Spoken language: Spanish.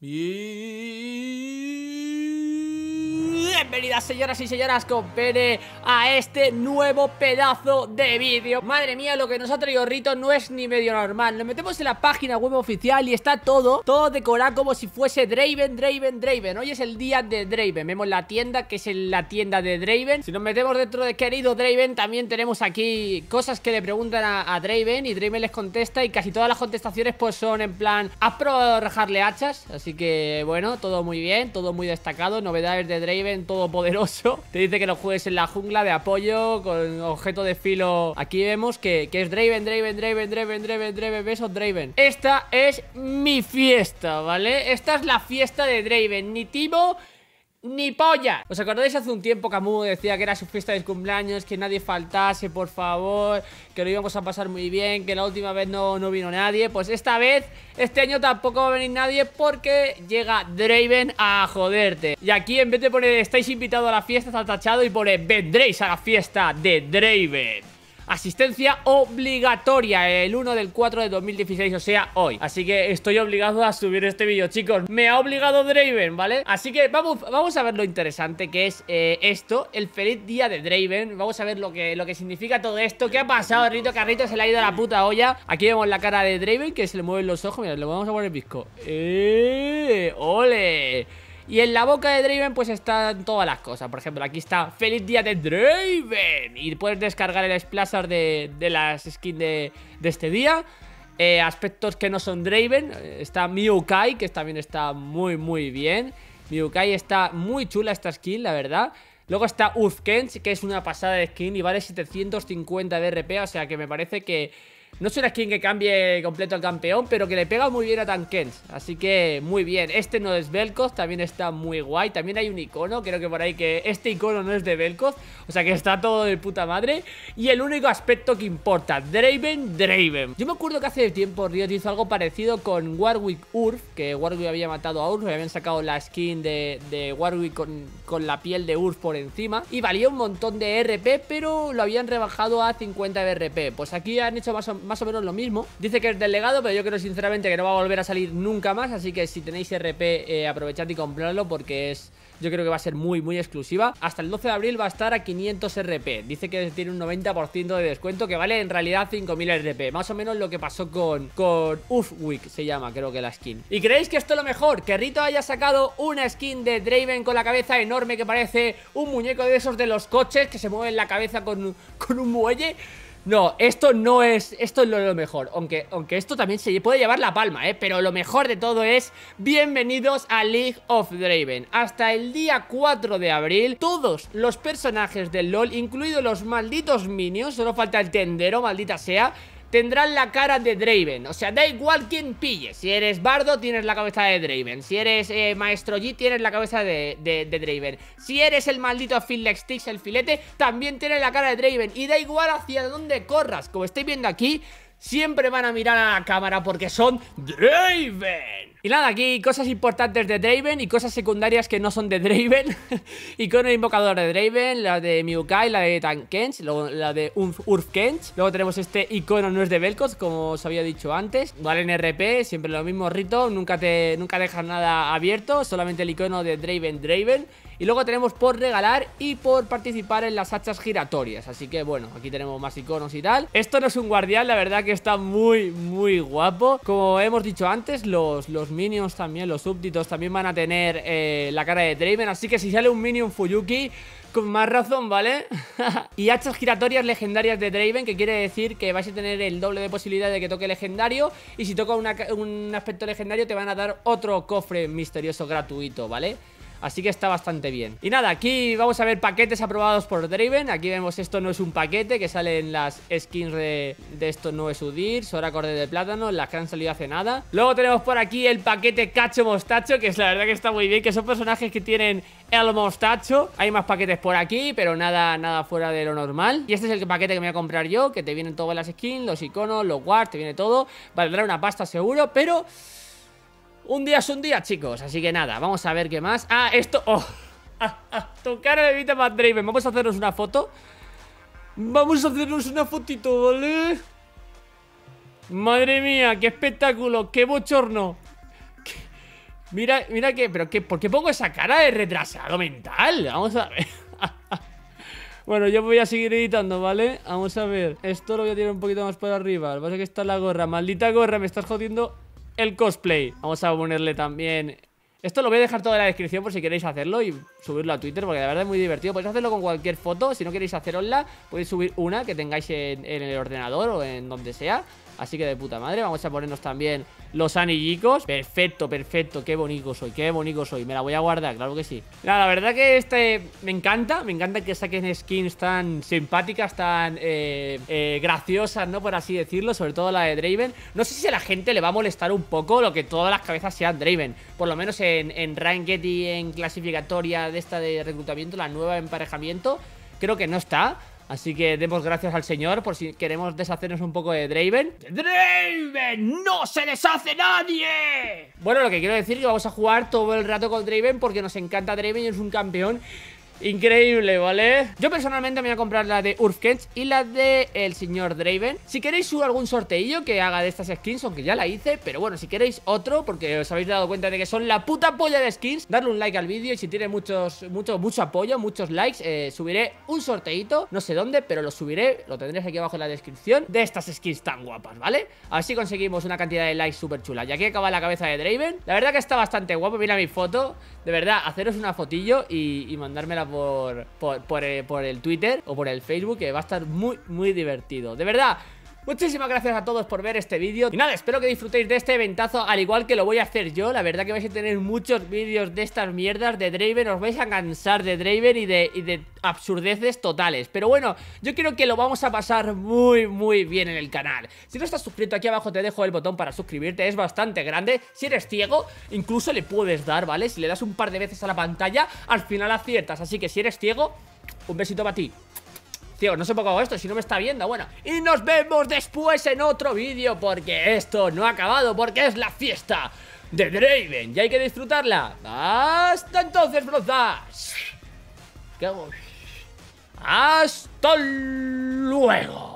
Yeah. bienvenidas señoras y señoras con a este nuevo pedazo de vídeo Madre mía, lo que nos ha traído Rito no es ni medio normal Nos metemos en la página web oficial y está todo, todo decorado como si fuese Draven, Draven, Draven Hoy es el día de Draven, vemos la tienda que es la tienda de Draven Si nos metemos dentro de querido Draven también tenemos aquí cosas que le preguntan a, Draven Y Draven les contesta y casi todas las contestaciones pues son en plan ¿Has probado rajarle hachas? Así que bueno, todo muy bien, todo muy destacado, novedades de Draven, todo Poderoso, Te dice que lo juegues en la jungla de apoyo con objeto de filo. Aquí vemos que, que es Draven, Draven, Draven, Draven, Draven, Draven, besos Draven. Esta es mi fiesta, ¿vale? Esta es la fiesta de Draven. Ni ni polla. ¿Os acordáis hace un tiempo que Amu decía que era su fiesta de cumpleaños, que nadie faltase, por favor, que lo íbamos a pasar muy bien, que la última vez no, no vino nadie? Pues esta vez, este año tampoco va a venir nadie porque llega Draven a joderte. Y aquí en vez de poner estáis invitados a la fiesta, está tachado y pone vendréis a la fiesta de Draven. Asistencia obligatoria, el 1 del 4 de 2016, o sea, hoy Así que estoy obligado a subir este vídeo, chicos Me ha obligado Draven, ¿vale? Así que vamos, vamos a ver lo interesante que es eh, esto El feliz día de Draven Vamos a ver lo que, lo que significa todo esto ¿Qué ha pasado? Rito Carrito se le ha ido a la puta olla Aquí vemos la cara de Draven que se le mueven los ojos Mira, le vamos a poner pisco ¡Eh! ¡Ole! Y en la boca de Draven pues están todas las cosas. Por ejemplo, aquí está Feliz Día de Draven. Y puedes descargar el Splasher de, las skins de, este día. Eh, aspectos que no son Draven. Eh, está Miukai, que también está muy, muy bien. Miukai está muy chula esta skin, la verdad. Luego está Uzkens, que es una pasada de skin y vale 750 de RP, o sea que me parece que no es una skin que cambie completo al campeón, pero que le pega muy bien a Tankens. Así que muy bien. Este no es Velkoz, también está muy guay. También hay un icono, creo que por ahí que este icono no es de Velkoz. O sea que está todo de puta madre. Y el único aspecto que importa, Draven, Draven. Yo me acuerdo que hace tiempo Riot hizo algo parecido con Warwick Urf, que Warwick había matado a Urf, habían sacado la skin de, Warwick con, con la piel de Urf por encima. Y valía un montón de RP, pero lo habían rebajado a 50 de RP. Pues aquí han hecho más o menos más o menos lo mismo. Dice que es delegado, pero yo creo sinceramente que no va a volver a salir nunca más. Así que si tenéis RP, eh, aprovechad y compradlo porque es... Yo creo que va a ser muy, muy exclusiva. Hasta el 12 de abril va a estar a 500 RP. Dice que tiene un 90% de descuento, que vale en realidad 5.000 RP. Más o menos lo que pasó con, con se llama, creo que la skin. ¿Y creéis que esto es lo mejor? Que Rito haya sacado una skin de Draven con la cabeza enorme que parece un muñeco de esos de los coches que se mueven la cabeza con, con un muelle. No, esto no es, esto es lo mejor aunque, aunque esto también se puede llevar la palma, ¿eh? Pero lo mejor de todo es Bienvenidos a League of Draven Hasta el día 4 de abril Todos los personajes del LoL Incluidos los malditos minions Solo falta el tendero, maldita sea tendrán la cara de Draven. O sea, da igual quién pille. Si eres bardo, tienes la cabeza de Draven. Si eres eh, maestro G, tienes la cabeza de, Draven. Si eres el maldito Finlex Sticks, el filete, también tienes la cara de Draven. Y da igual hacia dónde corras. Como estáis viendo aquí, siempre van a mirar a la cámara porque son Draven. Y nada, aquí cosas importantes de Draven y cosas secundarias que no son de Draven. Icono invocador de Draven, la de Miukai, la de Tankens, la de Urf Kens. Luego tenemos este icono, no es de Velkoz, como os había dicho antes. Vale en RP, siempre lo mismo, Rito. Nunca, te, nunca dejas nada abierto, solamente el icono de Draven, Draven. Y luego tenemos por regalar y por participar en las hachas giratorias. Así que bueno, aquí tenemos más iconos y tal. Esto no es un guardián, la verdad que está muy, muy guapo. Como hemos dicho antes, los, los minions también, los súbditos también van a tener eh, la cara de Draven. Así que si sale un minion Fuyuki... Con más razón, ¿vale? y hachas giratorias legendarias de Draven, que quiere decir que vais a tener el doble de posibilidad de que toque legendario. Y si toca un aspecto legendario, te van a dar otro cofre misterioso gratuito, ¿vale? Así que está bastante bien Y nada, aquí vamos a ver paquetes aprobados por Draven Aquí vemos esto no es un paquete Que salen las skins de, de esto no es Udir Sora Corde de Plátano Las que han salido hace nada Luego tenemos por aquí el paquete Cacho Mostacho Que es la verdad que está muy bien Que son personajes que tienen el mostacho Hay más paquetes por aquí Pero nada, nada fuera de lo normal Y este es el paquete que me voy a comprar yo Que te vienen todas las skins, los iconos, los guards Te viene todo Valdrá una pasta seguro Pero... Un día es un día, chicos, así que nada, vamos a ver qué más Ah, esto, oh ah, ah, Tu cara de Vita vamos a hacernos una foto Vamos a hacernos una fotito, ¿vale? Madre mía, qué espectáculo, qué bochorno Mira, mira que, pero qué, ¿por qué pongo esa cara de retrasado mental? Vamos a ver Bueno, yo voy a seguir editando, ¿vale? Vamos a ver. Esto lo voy a tirar un poquito más para arriba. Lo que pasa es que está la gorra. Maldita gorra, me estás jodiendo el cosplay. Vamos a ponerle también... Esto lo voy a dejar todo en la descripción por si queréis hacerlo y subirlo a Twitter, porque de verdad es muy divertido. Podéis hacerlo con cualquier foto, si no queréis hacerosla, podéis subir una que tengáis en el ordenador o en donde sea. Así que de puta madre, vamos a ponernos también los anillicos Perfecto, perfecto, qué bonito soy, qué bonito soy Me la voy a guardar, claro que sí Nada, la verdad que este me encanta Me encanta que saquen skins tan simpáticas Tan eh, eh, graciosas, ¿no? Por así decirlo, sobre todo la de Draven No sé si a la gente le va a molestar un poco Lo que todas las cabezas sean Draven Por lo menos en, en Ranked y en clasificatoria De esta de reclutamiento La nueva emparejamiento Creo que no está Así que demos gracias al señor por si queremos deshacernos un poco de Draven. ¡Draven! ¡No se deshace nadie! Bueno, lo que quiero decir es que vamos a jugar todo el rato con Draven porque nos encanta Draven y es un campeón Increíble, ¿vale? Yo personalmente me voy a comprar la de Urfkens y la de el señor Draven Si queréis subo algún sorteillo que haga de estas skins, aunque ya la hice Pero bueno, si queréis otro, porque os habéis dado cuenta de que son la puta polla de skins Darle un like al vídeo y si tiene muchos, mucho, mucho apoyo, muchos likes eh, Subiré un sorteito, no sé dónde, pero lo subiré Lo tendréis aquí abajo en la descripción de estas skins tan guapas, ¿vale? Así conseguimos una cantidad de likes súper chula Y aquí acaba la cabeza de Draven La verdad que está bastante guapo, mira mi foto De verdad, haceros una fotillo y, y mandármela por, por, el, eh, el Twitter o por el Facebook, que va a estar muy, muy divertido. De verdad, Muchísimas gracias a todos por ver este vídeo. Y nada, espero que disfrutéis de este ventazo al igual que lo voy a hacer yo. La verdad que vais a tener muchos vídeos de estas mierdas de Draven. Os vais a cansar de Draven y de, y de absurdeces totales. Pero bueno, yo creo que lo vamos a pasar muy, muy bien en el canal. Si no estás suscrito, aquí abajo te dejo el botón para suscribirte. Es bastante grande. Si eres ciego, incluso le puedes dar, ¿vale? Si le das un par de veces a la pantalla, al final aciertas. Así que si eres ciego, un besito para ti. Tío, no sé por qué hago esto, si no me está viendo Bueno, y nos vemos después en otro vídeo Porque esto no ha acabado Porque es la fiesta de Draven Y hay que disfrutarla Hasta entonces, brozas ¿Qué Hasta luego